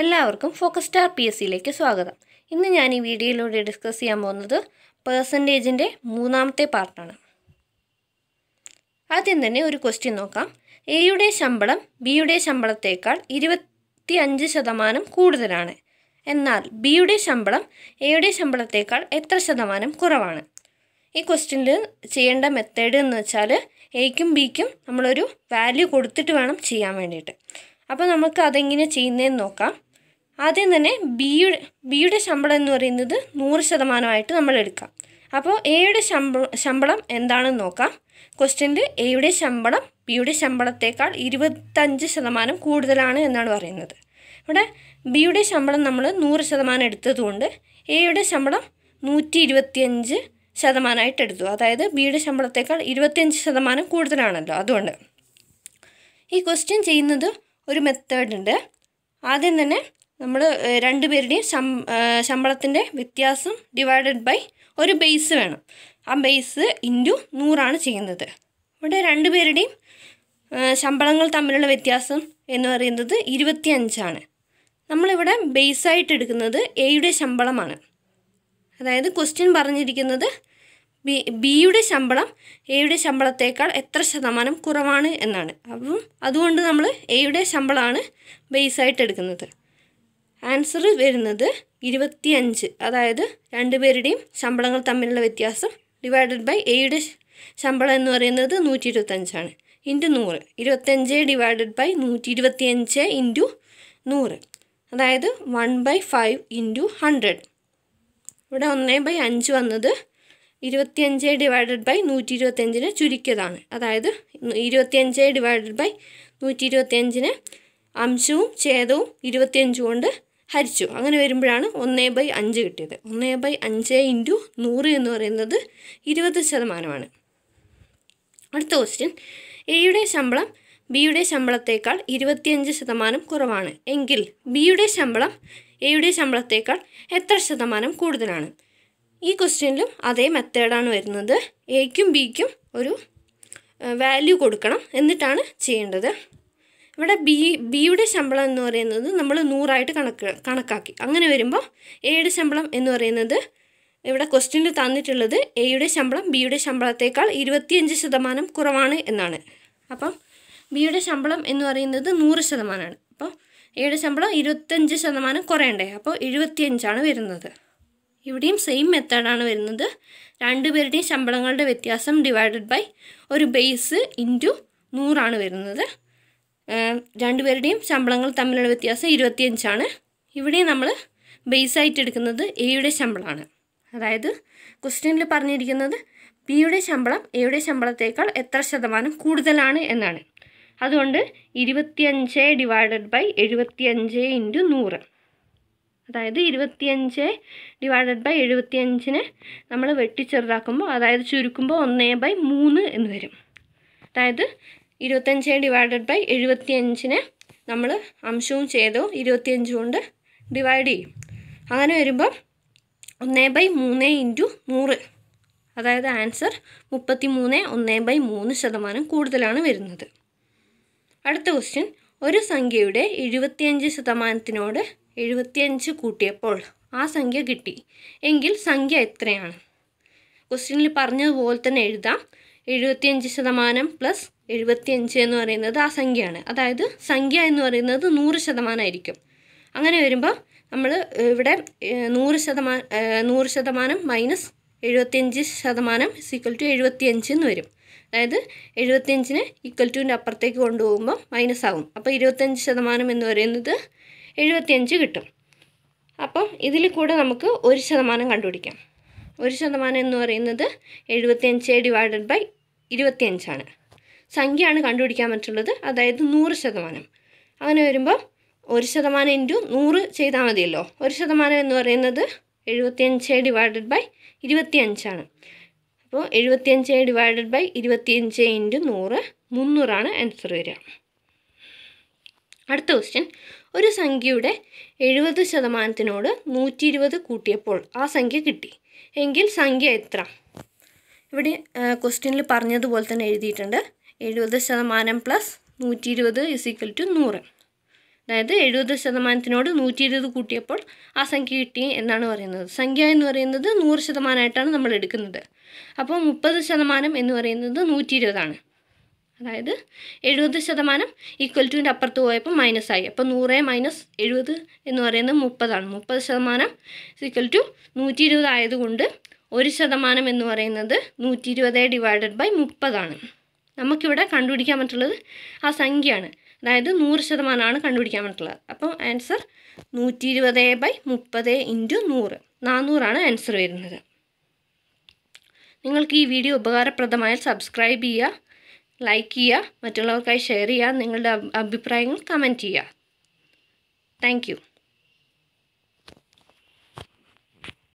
എല്ലാവർക്കും focus star P S സിയിലേക്ക് സ്വാഗതം ഇന്ന് ഞാൻ ഈ വീഡിയോയിലൂടെ ഡിസ്കസ് ചെയ്യാൻ പോകുന്നത് പേഴ്സൻറ്റേജിൻ്റെ മൂന്നാമത്തെ പാർട്ടാണ് ആദ്യം തന്നെ ഒരു ക്വസ്റ്റ്യൻ നോക്കാം എയുടെ ശമ്പളം ബിയുടെ ശമ്പളത്തേക്കാൾ ഇരുപത്തി അഞ്ച് ശതമാനം കൂടുതലാണ് എന്നാൽ ബിയുടെ ശമ്പളം എയുടെ ശമ്പളത്തേക്കാൾ എത്ര ശതമാനം കുറവാണ് ഈ ക്വസ്റ്റ്യനിൽ ചെയ്യേണ്ട മെത്തേഡ് എന്ന് വെച്ചാൽ എയ്ക്കും ബിക്കും നമ്മളൊരു വാല്യൂ കൊടുത്തിട്ട് വേണം ചെയ്യാൻ വേണ്ടിയിട്ട് അപ്പോൾ നമുക്ക് അതെങ്ങനെ ചെയ്യുന്നതെന്ന് നോക്കാം ആദ്യം തന്നെ ബിയുടെ ബിയുടെ ശമ്പളം എന്ന് പറയുന്നത് നൂറ് ശതമാനമായിട്ട് നമ്മൾ എടുക്കാം അപ്പോൾ എയുടെ ശമ്പളം ശമ്പളം എന്താണെന്ന് നോക്കാം ക്വസ്റ്റ്യനിൽ എയുടെ ശമ്പളം ബിയുടെ ശമ്പളത്തേക്കാൾ ഇരുപത്തഞ്ച് ശതമാനം കൂടുതലാണ് എന്നാണ് പറയുന്നത് ഇവിടെ ബിയുടെ ശമ്പളം നമ്മൾ നൂറ് ശതമാനം എടുത്തതുകൊണ്ട് എയുടെ ശമ്പളം നൂറ്റി ഇരുപത്തിയഞ്ച് ശതമാനമായിട്ട് എടുത്തു അതായത് ബിയുടെ ശമ്പളത്തേക്കാൾ ഇരുപത്തിയഞ്ച് ശതമാനം കൂടുതലാണല്ലോ അതുകൊണ്ട് ഈ ക്വസ്റ്റ്യൻ ചെയ്യുന്നത് ഒരു മെത്തേഡുണ്ട് ആദ്യം തന്നെ നമ്മൾ രണ്ട് പേരുടെയും ശമ്പളത്തിൻ്റെ വ്യത്യാസം ഡിവൈഡഡ് ബൈ ഒരു ബേസ് വേണം ആ ബേസ് ഇൻറ്റു നൂറാണ് ചെയ്യുന്നത് ഇവിടെ രണ്ട് പേരുടെയും ശമ്പളങ്ങൾ തമ്മിലുള്ള വ്യത്യാസം എന്ന് പറയുന്നത് ഇരുപത്തി അഞ്ചാണ് നമ്മളിവിടെ ബേസായിട്ട് എടുക്കുന്നത് എയുടെ ശമ്പളമാണ് അതായത് ക്വസ്റ്റ്യൻ പറഞ്ഞിരിക്കുന്നത് ബി ബിയുടെ ശമ്പളം എയുടെ ശമ്പളത്തേക്കാൾ എത്ര ശതമാനം കുറവാണ് എന്നാണ് അപ്പം അതുകൊണ്ട് നമ്മൾ എയുടെ ശമ്പളമാണ് ബേസായിട്ട് എടുക്കുന്നത് ആൻസർ വരുന്നത് ഇരുപത്തിയഞ്ച് അതായത് രണ്ടുപേരുടെയും ശമ്പളങ്ങൾ തമ്മിലുള്ള വ്യത്യാസം ഡിവൈഡഡ് ബൈ എയുടെ ശമ്പളം എന്ന് പറയുന്നത് നൂറ്റി ഇരുപത്തഞ്ചാണ് ഇൻറ്റു നൂറ് ഇരുപത്തഞ്ച് ഡിവൈഡഡ് ബൈ നൂറ്റി ഇരുപത്തിയഞ്ച് ഇൻറ്റു നൂറ് അതായത് one by five into hundred ഇവിടെ ഒന്ന് ബൈ അഞ്ച് വന്നത് ഇരുപത്തിയഞ്ച് ഡിവൈഡഡ് ബൈ നൂറ്റി ഇരുപത്തിയഞ്ചിന് ചുരുക്കിയതാണ് അതായത് ഇരുപത്തിയഞ്ച് ഡിവൈഡഡ് ബൈ നൂറ്റി ഇരുപത്തിയഞ്ചിന് അംശവും ഛേദവും ഇരുപത്തിയഞ്ചും കൊണ്ട് ഹരിച്ചു അങ്ങനെ വരുമ്പോഴാണ് ഒന്നേ ബൈ അഞ്ച് കിട്ടിയത് ഒന്നേ ബൈ അഞ്ച് ഇൻറ്റു നൂറ് എന്ന് പറയുന്നത് ഇരുപത് ശതമാനമാണ് അടുത്ത ക്വസ്റ്റ്യൻ എയുടെ ശമ്പളം ബിയുടെ ശമ്പളത്തേക്കാൾ ഇരുപത്തിയഞ്ച് ശതമാനം കുറവാണ് എങ്കിൽ ബിയുടെ ശമ്പളം എയുടെ ശമ്പളത്തേക്കാൾ എത്ര ശതമാനം കൂടുതലാണ് ഈ ക്വസ്റ്റ്യനിലും അതേ മെത്തേഡാണ് വരുന്നത് എക്കും ബിക്കും ഒരു വാല്യൂ കൊടുക്കണം എന്നിട്ടാണ് ചെയ്യേണ്ടത് ഇവിടെ ബി ബിയുടെ ശമ്പളം എന്ന് പറയുന്നത് നമ്മൾ നൂറായിട്ട് കണക്ക് കണക്കാക്കി അങ്ങനെ വരുമ്പോൾ എയുടെ ശമ്പളം എന്ന് പറയുന്നത് ഇവിടെ ക്വസ്റ്റ്യനിൽ തന്നിട്ടുള്ളത് എയുടെ ശമ്പളം ബിയുടെ ശമ്പളത്തേക്കാൾ ഇരുപത്തിയഞ്ച് ശതമാനം കുറവാണ് എന്നാണ് അപ്പം ബിയുടെ ശമ്പളം എന്ന് പറയുന്നത് നൂറ് ശതമാനമാണ് അപ്പോൾ എയുടെ ശമ്പളം ഇരുപത്തഞ്ച് ശതമാനം കുറയണ്ടേ അപ്പോൾ എഴുപത്തിയഞ്ചാണ് വരുന്നത് ഇവിടെയും സെയിം മെത്തേഡാണ് വരുന്നത് രണ്ടുപേരുടെയും ശമ്പളങ്ങളുടെ വ്യത്യാസം ഡിവൈഡഡ് ബൈ ഒരു ബേസ് ഇൻറ്റു നൂറാണ് വരുന്നത് രണ്ടുപേരുടെയും ശമ്പളങ്ങൾ തമ്മിലുള്ള വ്യത്യാസം ഇരുപത്തിയഞ്ചാണ് ഇവിടെ നമ്മൾ ബേസായിട്ട് എടുക്കുന്നത് എയുടെ ശമ്പളമാണ് അതായത് ക്വസ്റ്റ്യനിൽ പറഞ്ഞിരിക്കുന്നത് ബിയുടെ ശമ്പളം എയുടെ ശമ്പളത്തേക്കാൾ എത്ര ശതമാനം കൂടുതലാണ് എന്നാണ് അതുകൊണ്ട് ഇരുപത്തിയഞ്ച് ഡിവൈഡഡ് ബൈ എഴുപത്തിയഞ്ച് ഇൻറ്റു നൂറ് അതായത് ഇരുപത്തിയഞ്ച് ഡിവൈഡഡ് ബൈ എഴുപത്തിയഞ്ചിനെ നമ്മൾ വെട്ടിച്ചെറുതാക്കുമ്പോൾ അതായത് ചുരുക്കുമ്പോൾ ഒന്നേ ബൈ മൂന്ന് എന്ന് വരും അതായത് ഇരുപത്തഞ്ച് ഡിവൈഡഡ് ബൈ എഴുപത്തിയഞ്ചിന് നമ്മൾ അംശവും ചെയ്തു ഇരുപത്തിയഞ്ച് കൊണ്ട് ഡിവൈഡ് ചെയ്യും അങ്ങനെ വരുമ്പം ഒന്ന് ബൈ മൂന്ന് ഇൻറ്റു നൂറ് അതായത് ആൻസർ മുപ്പത്തി മൂന്ന് ഒന്ന് ബൈ മൂന്ന് ശതമാനം കൂടുതലാണ് വരുന്നത് അടുത്ത ക്വസ്റ്റ്യൻ ഒരു സംഖ്യയുടെ എഴുപത്തിയഞ്ച് ശതമാനത്തിനോട് എഴുപത്തിയഞ്ച് കൂട്ടിയപ്പോൾ ആ സംഖ്യ കിട്ടി എങ്കിൽ സംഖ്യ എത്രയാണ് ക്വസ്റ്റ്യനിൽ പറഞ്ഞതുപോലെ തന്നെ എഴുതാം എഴുപത്തിയഞ്ച് ശതമാനം പ്ലസ് എഴുപത്തിയഞ്ച് എന്ന് പറയുന്നത് ആ സംഖ്യയാണ് അതായത് സംഖ്യ എന്ന് പറയുന്നത് നൂറ് ശതമാനമായിരിക്കും അങ്ങനെ വരുമ്പോൾ നമ്മൾ ഇവിടെ നൂറ് ശതമാനം നൂറ് ശതമാനം മൈനസ് എഴുപത്തിയഞ്ച് ശതമാനം ഈക്വൽ ടു എഴുപത്തിയഞ്ച് എന്ന് വരും അതായത് എഴുപത്തിയഞ്ചിന് ഈക്വൽ ടുവിൻ്റെ അപ്പുറത്തേക്ക് കൊണ്ടുപോകുമ്പോൾ മൈനസ് ആകും അപ്പോൾ ഇരുപത്തിയഞ്ച് ശതമാനം എന്ന് പറയുന്നത് എഴുപത്തിയഞ്ച് കിട്ടും അപ്പം ഇതിൽ കൂടെ നമുക്ക് ഒരു ശതമാനം കണ്ടുപിടിക്കാം ഒരു ശതമാനം എന്ന് പറയുന്നത് എഴുപത്തിയഞ്ച് ഡിവൈഡഡ് ബൈ ഇരുപത്തിയഞ്ചാണ് സംഖ്യയാണ് കണ്ടുപിടിക്കാൻ പറ്റുള്ളത് അതായത് നൂറ് ശതമാനം അങ്ങനെ വരുമ്പോൾ ഒരു ശതമാനം ഇൻറ്റു നൂറ് ചെയ്താൽ മതിയല്ലോ ഒരു ശതമാനം എന്ന് പറയുന്നത് എഴുപത്തിയഞ്ച് ഡിവൈഡഡ് ബൈ ഇരുപത്തിയഞ്ചാണ് അപ്പോൾ എഴുപത്തിയഞ്ച് ഡിവൈഡഡ് ബൈ ഇരുപത്തിയഞ്ച് ഇൻറ്റു നൂറ് മുന്നൂറാണ് ആൻസർ വരിക അടുത്ത ക്വസ്റ്റ്യൻ ഒരു സംഖ്യയുടെ എഴുപത് ശതമാനത്തിനോട് നൂറ്റി ഇരുപത് കൂട്ടിയപ്പോൾ ആ സംഖ്യ കിട്ടി എങ്കിൽ സംഖ്യ എത്ര ഇവിടെ ക്വസ്റ്റ്യനിൽ പറഞ്ഞതുപോലെ തന്നെ എഴുതിയിട്ടുണ്ട് എഴുപത് ശതമാനം പ്ലസ് നൂറ്റി ഇരുപത് ഇസ് ഈക്വൽ ടു നൂറ് അതായത് എഴുപത് ശതമാനത്തിനോട് നൂറ്റി ഇരുപത് കൂട്ടിയപ്പോൾ ആ സംഖ്യ കിട്ടി എന്നാണ് പറയുന്നത് സംഖ്യ എന്ന് പറയുന്നത് നൂറ് ശതമാനമായിട്ടാണ് നമ്മൾ എടുക്കുന്നത് അപ്പോൾ മുപ്പത് ശതമാനം എന്ന് പറയുന്നത് നൂറ്റി ഇരുപതാണ് അതായത് എഴുപത് ശതമാനം ഈക്വൽ ടുവിൻ്റെ അപ്പുറത്ത് പോയപ്പോൾ മൈനസ് ആയി അപ്പോൾ നൂറ് മൈനസ് എഴുപത് എന്ന് പറയുന്നത് മുപ്പതാണ് മുപ്പത് ശതമാനം ഈക്വൽ ടു നൂറ്റി ഇരുപത് ആയതുകൊണ്ട് ഒരു ശതമാനം എന്ന് പറയുന്നത് നൂറ്റി ഇരുപത് ഡിവൈഡഡ് ബൈ മുപ്പതാണ് നമുക്കിവിടെ കണ്ടുപിടിക്കാൻ പറ്റുള്ളത് ആ സംഖ്യയാണ് അതായത് നൂറ് ശതമാനമാണ് കണ്ടുപിടിക്കാൻ പറ്റുള്ളത് അപ്പോൾ ആൻസർ നൂറ്റി ഇരുപത് ബൈ മുപ്പത് ഇൻറ്റു നൂറ് നാനൂറാണ് ആൻസർ വരുന്നത് നിങ്ങൾക്ക് ഈ വീഡിയോ ഉപകാരപ്രദമായാൽ സബ്സ്ക്രൈബ് ചെയ്യുക ലൈക്ക് ചെയ്യുക മറ്റുള്ളവർക്കായി ഷെയർ ചെയ്യുക നിങ്ങളുടെ അഭിപ്രായങ്ങൾ കമൻറ്റ് ചെയ്യുക താങ്ക്